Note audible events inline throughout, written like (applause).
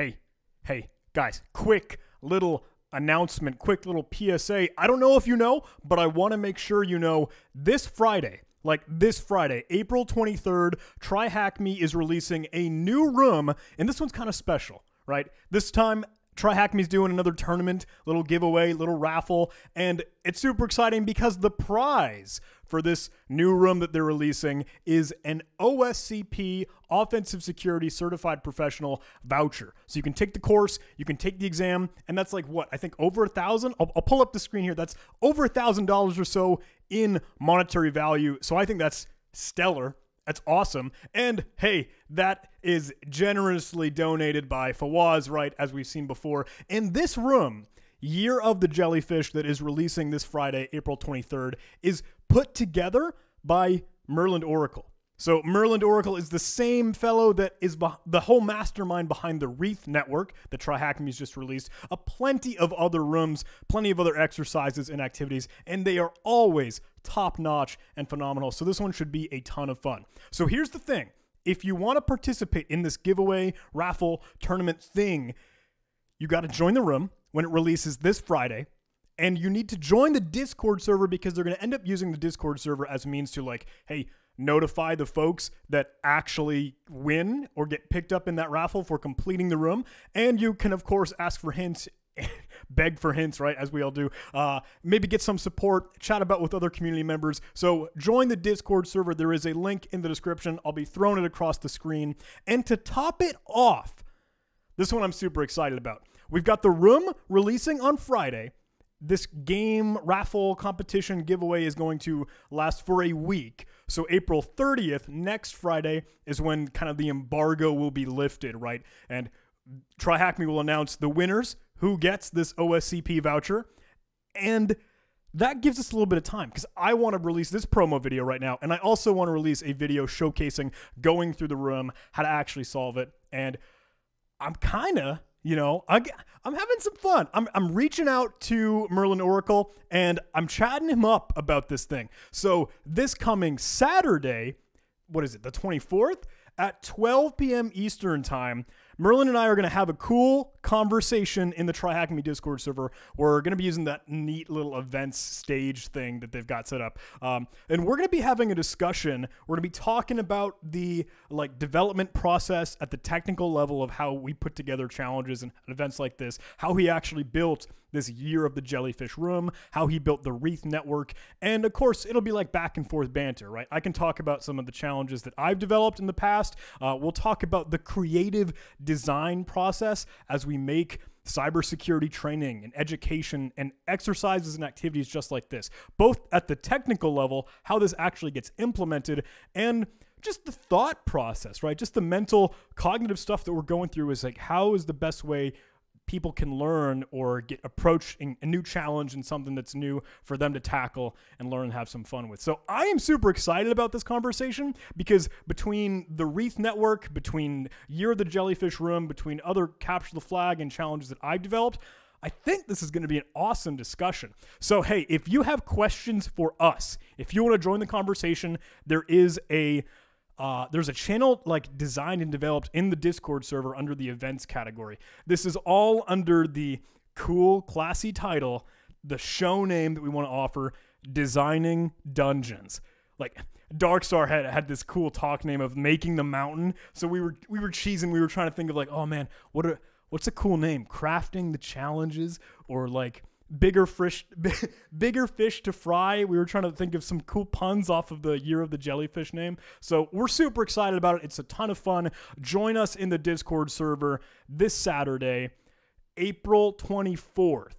hey, hey, guys, quick little announcement, quick little PSA. I don't know if you know, but I want to make sure you know this Friday, like this Friday, April 23rd, TryHackMe is releasing a new room, and this one's kind of special, right? This time TriHackme's doing another tournament, little giveaway, little raffle, and it's super exciting because the prize for this new room that they're releasing is an OSCP Offensive Security Certified Professional voucher. So you can take the course, you can take the exam, and that's like what I think over a thousand. I'll, I'll pull up the screen here. That's over a thousand dollars or so in monetary value. So I think that's stellar. That's awesome. And hey, that is generously donated by Fawaz right? as we've seen before. In this room, Year of the Jellyfish, that is releasing this Friday, April 23rd, is put together by Merlin Oracle. So Merlin Oracle is the same fellow that is the whole mastermind behind the Wreath Network that Trihackmies just released. A plenty of other rooms, plenty of other exercises and activities, and they are always top notch and phenomenal. So this one should be a ton of fun. So here's the thing: if you want to participate in this giveaway, raffle, tournament thing, you got to join the room when it releases this Friday and you need to join the Discord server because they're going to end up using the Discord server as a means to like, hey, notify the folks that actually win or get picked up in that raffle for completing the room. And you can, of course, ask for hints (laughs) beg for hints, right? As we all do. Uh, maybe get some support, chat about with other community members. So join the Discord server. There is a link in the description. I'll be throwing it across the screen. And to top it off, this one I'm super excited about. We've got the room releasing on Friday this game raffle competition giveaway is going to last for a week. So April 30th, next Friday, is when kind of the embargo will be lifted, right? And TriHackMe will announce the winners, who gets this OSCP voucher, and that gives us a little bit of time because I want to release this promo video right now, and I also want to release a video showcasing going through the room, how to actually solve it, and I'm kind of you know, I, am having some fun. I'm, I'm reaching out to Merlin Oracle and I'm chatting him up about this thing. So, this coming Saturday, what is it, the 24th, at 12 p.m. Eastern Time, Merlin and I are going to have a cool conversation in the Trihackme Discord server. We're going to be using that neat little events stage thing that they've got set up. Um, and we're going to be having a discussion. We're going to be talking about the like development process at the technical level of how we put together challenges and events like this, how he actually built this year of the jellyfish room, how he built the wreath network, and of course it'll be like back and forth banter, right? I can talk about some of the challenges that I've developed in the past. Uh, we'll talk about the creative design process as we make cybersecurity training and education and exercises and activities just like this, both at the technical level, how this actually gets implemented, and just the thought process, right? Just the mental, cognitive stuff that we're going through is like, how is the best way people can learn or get approach a new challenge and something that's new for them to tackle and learn and have some fun with. So I am super excited about this conversation because between the Wreath Network, between Year of the Jellyfish Room, between other Capture the Flag and challenges that I've developed, I think this is going to be an awesome discussion. So, hey, if you have questions for us, if you want to join the conversation, there is a uh, there's a channel like designed and developed in the Discord server under the events category. This is all under the cool, classy title, the show name that we want to offer, Designing Dungeons. Like Darkstar had had this cool talk name of Making the Mountain. So we were we were cheesing, we were trying to think of like, oh man, what a what's a cool name? Crafting the challenges or like bigger fish, (laughs) bigger fish to fry. We were trying to think of some cool puns off of the year of the jellyfish name. So we're super excited about it. It's a ton of fun. Join us in the Discord server this Saturday, April 24th.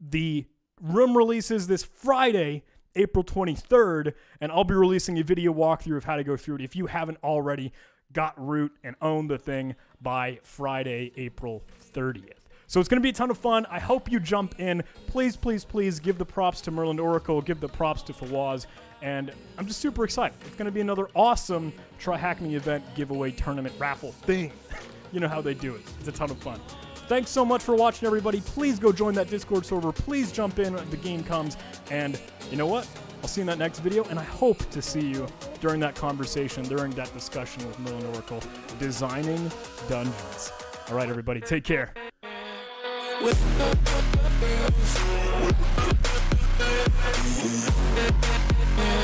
The room releases this Friday. April 23rd, and I'll be releasing a video walkthrough of how to go through it. If you haven't already got root and owned the thing by Friday, April 30th. So it's going to be a ton of fun. I hope you jump in. Please, please, please give the props to Merlin Oracle, give the props to Fawaz, and I'm just super excited. It's going to be another awesome Try Hack Me event giveaway tournament raffle thing. (laughs) you know how they do it. It's a ton of fun. Thanks so much for watching, everybody. Please go join that Discord server. Please jump in when the game comes. And you know what? I'll see you in that next video, and I hope to see you during that conversation, during that discussion with Merlin Oracle, designing dungeons. All right, everybody, take care with